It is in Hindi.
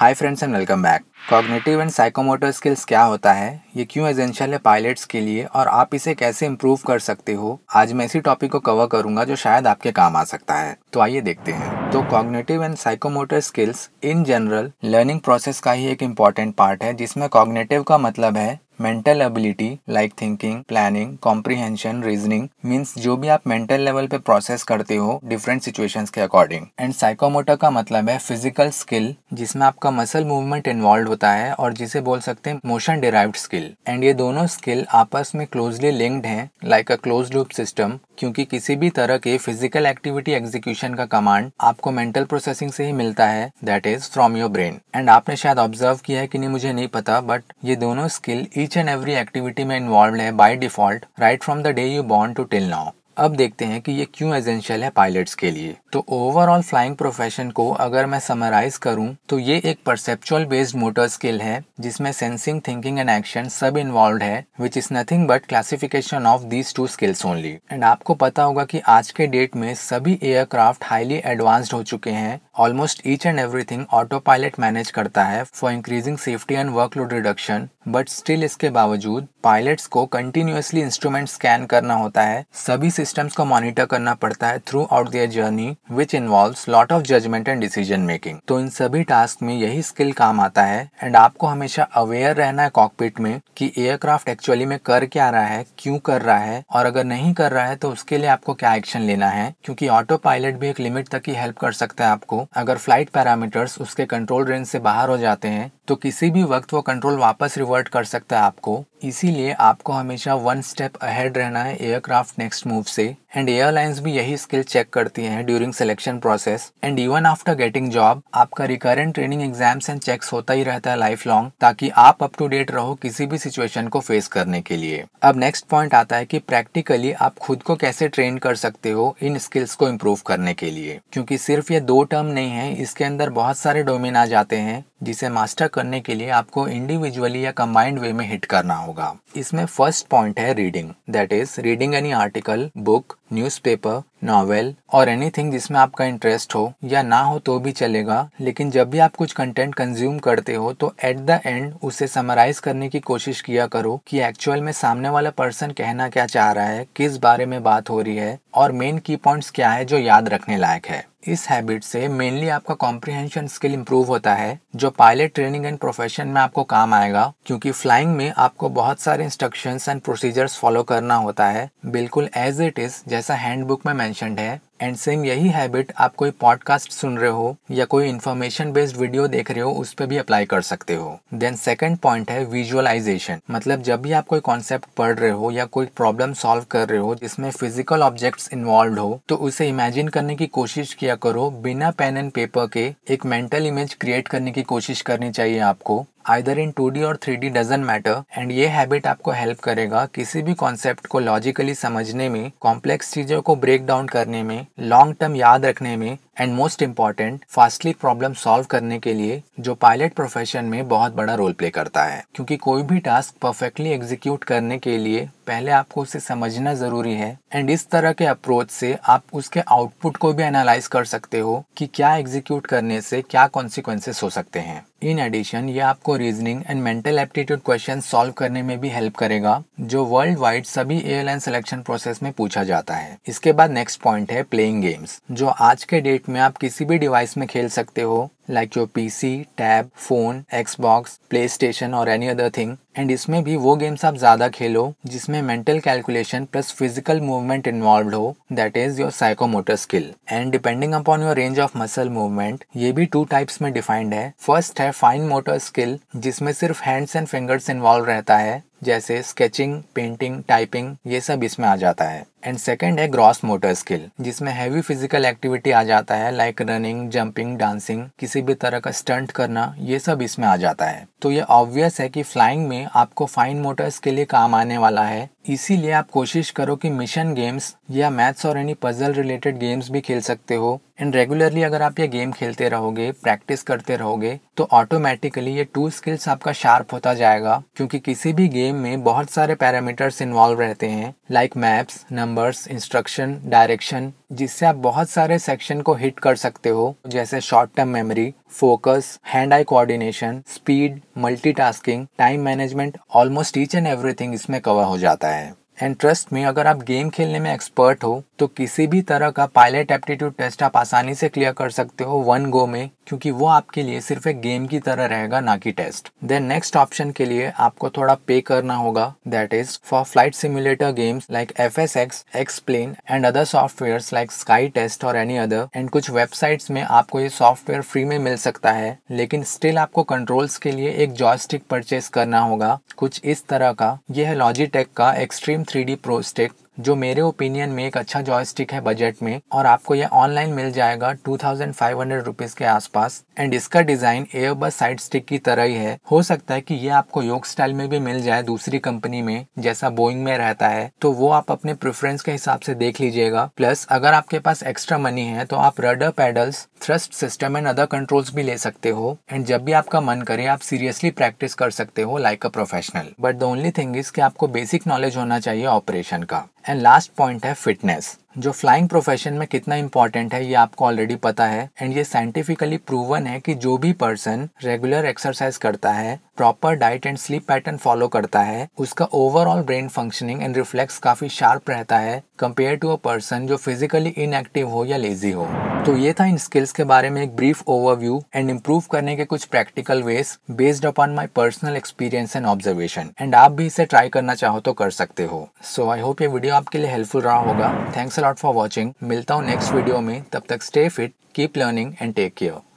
Hi friends and welcome back cognitive and psychomotor skills क्या होता है ये क्यों एजेंशियल है पायलट्स के लिए और आप इसे कैसे इम्प्रूव कर सकते हो आज मैं इसी टॉपिक को कवर करूंगा जो शायद आपके काम आ सकता है तो आइए देखते हैं तो cognitive and psychomotor skills in general learning process का ही एक इम्पॉर्टेंट पार्ट है जिसमें कॉग्नेटिव का मतलब है mental ability like thinking planning comprehension reasoning means जो भी आप मेंटल लेवल पे प्रोसेस करते हो डिफरेंट सिचुएशन के अकॉर्डिंग एंड साइकोमोटर का मतलब है फिजिकल स्किल जिसमें आपका मसल मूवमेंट इन्वॉल्व होता है और जिसे बोल सकते हैं मोशन डिराइव्ड स्किल एंड ये दोनों स्किल आपस में क्लोजली लिंक्ड हैं like a close loop system क्योंकि किसी भी तरह के फिजिकल एक्टिविटी एग्जीक्यूशन का कमांड आपको मेंटल प्रोसेसिंग से ही मिलता है that is from your brain and आपने शायद ऑब्जर्व किया है कि नहीं मुझे नहीं पता बट ये दोनों skill each and every activity में इन्वॉल्व है by default right from the day you born to till now अब देखते हैं कि ये क्यों एजेंशियल है पायलट्स के लिए तो ओवरऑल फ्लाइंग प्रोफेशन को अगर मैं समराइज करूं तो ये एक परसेप्चुअल बेस्ड मोटर स्किल है जिसमें सेंसिंग थिंकिंग एंड एक्शन सब इन्वॉल्व है which is nothing but classification of these two skills only and आपको पता होगा कि आज के डेट में सभी एयरक्राफ्ट हाईली एडवांस्ड हो चुके हैं almost each and everything auto pilot manage करता है for increasing safety and workload reduction but still इसके बावजूद पायलट्स को कंटिन्यूसली इंस्ट्रूमेंट स्कैन करना होता है सभी सिस्टम्स को मॉनिटर करना पड़ता है throughout their journey which involve lot of judgment and decision making तो इन सभी टास्क में यही स्किल काम आता है एंड आपको हमेशा अवेयर रहना है कॉकपिट में कि एयरक्राफ्ट एक्चुअली में कर क्या रहा है क्यों कर रहा है और अगर नहीं कर रहा है तो उसके लिए आपको क्या एक्शन लेना है क्योंकि ऑटो पायलट भी एक लिमिट तक ही हेल्प कर सकता है आपको अगर फ्लाइट पैरामीटर्स उसके कंट्रोल रेंज से बाहर हो जाते हैं तो किसी भी वक्त वो कंट्रोल वापस कन्वर्ट कर सकता है आपको इसीलिए आपको हमेशा वन स्टेप अहेड रहना है एयरक्राफ्ट नेक्स्ट मूव से एंड एयरलाइंस भी यही स्किल चेक करती हैं during selection process and even after getting job आपका recurrent training exams and checks होता ही रहता है लाइफ लॉन्ग ताकि आप अप टू डेट रहो किसी भी सिचुएशन को फेस करने के लिए अब नेक्स्ट पॉइंट आता है कि प्रैक्टिकली आप खुद को कैसे ट्रेन कर सकते हो इन स्किल्स को इम्प्रूव करने के लिए क्योंकि सिर्फ ये दो टर्म नहीं है इसके अंदर बहुत सारे डोमेन आ जाते हैं जिसे मास्टर करने के लिए आपको इंडिविजुअली या कम्बाइंड वे में हिट करना हो होगा इसमें फर्स्ट पॉइंट है reading that is reading any article book newspaper novel और एनीथिंग जिसमें आपका इंटरेस्ट हो या ना हो तो भी चलेगा लेकिन जब भी आप कुछ कंटेंट कंज्यूम करते हो तो एट द एंड उसे समराइज करने की कोशिश किया करो कि एक्चुअल में सामने वाला पर्सन कहना क्या चाह रहा है किस बारे में बात हो रही है और मेन की पॉइंट्स क्या है जो याद रखने लायक है इस हैबिट से मेनली आपका कॉम्प्रिहेंशन स्किल इम्प्रूव होता है जो पायलट ट्रेनिंग एंड प्रोफेशन में आपको काम आएगा क्योंकि फ्लाइंग में आपको बहुत सारे इंस्ट्रक्शंस एंड प्रोसीजर्स फॉलो करना होता है बिल्कुल एज इट इज जैसा हैंडबुक में मैंशनड है एंड सेम यही हैबिट आप कोई पॉडकास्ट सुन रहे हो या कोई इन्फॉर्मेशन बेस्ड वीडियो देख रहे हो उस पर भी अप्लाई कर सकते हो देन सेकेंड पॉइंट है विजुअलाइजेशन मतलब जब भी आप कोई कॉन्सेप्ट पढ़ रहे हो या कोई प्रॉब्लम सॉल्व कर रहे हो जिसमें फिजिकल ऑब्जेक्ट्स इन्वॉल्व हो तो उसे इमेजिन करने की कोशिश किया करो बिना पेन एंड पेपर के एक मेंटल इमेज क्रिएट करने की कोशिश करनी चाहिए आपको आइदर इन टू और three D doesn't matter and ये हैबिट आपको हेल्प करेगा किसी भी कॉन्सेप्ट को लॉजिकली समझने में कॉम्प्लेक्स चीजों को ब्रेक डाउन करने में लॉन्ग टर्म याद रखने में and most important fastly problem solve करने के लिए जो पायलट प्रोफेशन में बहुत बड़ा रोल प्ले करता है क्योंकि कोई भी टास्क परफेक्टली एग्जीक्यूट करने के लिए पहले आपको उसे समझना जरूरी है एंड इस तरह के अप्रोच से आप उसके आउटपुट को भी एनालाइज कर सकते हो कि क्या एग्जीक्यूट करने से क्या कॉन्सिक्वेंसेस हो सकते हैं इन एडिशन ये आपको reasoning and mental aptitude question solve करने में भी हेल्प करेगा जो वर्ल्ड वाइड सभी एयरलाइन सिलेक्शन प्रोसेस में पूछा जाता है इसके बाद नेक्स्ट पॉइंट है प्लेइंग गेम्स जो आज के डेट में आप किसी भी डिवाइस में खेल सकते हो like your PC tab phone Xbox PlayStation और एनी अदर थिंग एंड इसमें भी वो गेम्स आप ज्यादा खेलो जिसमें mental calculation plus physical movement involve हो that is your psychomotor skill and depending upon your range of muscle movement ये भी टू टाइप्स में डिफाइंड है फर्स्ट है फाइन मोटर स्किल जिसमें सिर्फ हैंड्स एंड फिंगर्स इन्वॉल्व रहता है जैसे स्केचिंग पेंटिंग टाइपिंग ये सब इसमें आ जाता है एंड सेकेंड है ग्रॉस मोटर स्किल जिसमें हैवी फिजिकल एक्टिविटी आ जाता है लाइक रनिंग जंपिंग डांसिंग किसी भी तरह का स्टंट करना ये सब इसमें आ जाता है तो ये ऑब्वियस है कि फ्लाइंग में आपको फाइन मोटर्स के लिए काम आने वाला है इसीलिए आप कोशिश करो कि मिशन गेम्स या मैथ्स और एनी पजल रिलेटेड गेम्स भी खेल सकते हो एंड रेगुलरली अगर आप ये गेम खेलते रहोगे प्रैक्टिस करते रहोगे तो ऑटोमेटिकली ये टू स्किल्स आपका शार्प होता जाएगा क्योंकि किसी भी गेम में बहुत सारे पैरामीटर्स इन्वॉल्व रहते हैं like maps number numbers instruction direction जिससे आप बहुत सारे सेक्शन को हिट कर सकते हो जैसे short term memory focus hand eye coordination speed multitasking time management almost each and everything इसमें कवर हो जाता है एंड ट्रस्ट में अगर आप गेम खेलने में एक्सपर्ट हो तो किसी भी तरह का पायलट एप्टीट्यूड टेस्ट आप आसानी से क्लियर कर सकते हो वन गो में क्योंकि वो आपके लिए सिर्फ एक गेम की तरह रहेगा ना कि टेस्ट देन नेक्स्ट ऑप्शन के लिए आपको थोड़ा पे करना होगा that is for flight simulator games like F S X X Plane and other software like sky test और एनी अदर एंड कुछ वेबसाइट्स में आपको ये सॉफ्टवेयर फ्री में मिल सकता है लेकिन स्टिल आपको कंट्रोल्स के लिए एक जॉयस्टिक परचेस करना होगा कुछ इस तरह का यह है लॉजिटेक का एक्सट्रीम 3D Pro Stick जो मेरे ओपिनियन में एक अच्छा जॉयस्टिक है बजट में और आपको यह ऑनलाइन मिल जाएगा two thousand five hundred rupees के आसपास एंड इसका डिजाइन एयरबस साइड स्टिक की तरह ही है हो सकता है कि यह आपको योग स्टाइल में भी मिल जाए दूसरी कंपनी में जैसा बोइंग में रहता है तो वो आप अपने प्रेफरेंस के हिसाब से देख लीजिएगा प्लस अगर आपके पास एक्स्ट्रा मनी है तो आप rudder pedals thrust system and other controls भी ले सकते हो एंड जब भी आपका मन करे आप सीरियसली प्रैक्टिस कर सकते हो like a professional but the only thing is कि आपको बेसिक नॉलेज होना चाहिए ऑपरेशन का and last point is fitness. जो फ्लाइंग प्रोफेशन में कितना इंपॉर्टेंट है ये आपको ऑलरेडी पता है एंड ये साइंटिफिकली प्रूवन है कि जो भी पर्सन रेगुलर एक्सरसाइज करता है proper diet and sleep pattern follow करता है उसका overall brain functioning and reflex काफी शार्प रहता है कंपेयर टू अ पर्सन जो फिजिकली इनएक्टिव हो या लेजी हो तो ये था इन स्किल्स के बारे में एक ब्रीफ ओवरव्यू एंड इम्प्रूव करने के कुछ practical ways based upon my personal experience and observation and आप भी इसे ट्राई करना चाहो तो कर सकते हो सो आई होप ये वीडियो आपके लिए हेल्पफुल रहा होगा thanks thanks a lot for watching मिलता हूँ नेक्स्ट वीडियो में तब तक stay fit keep learning and take care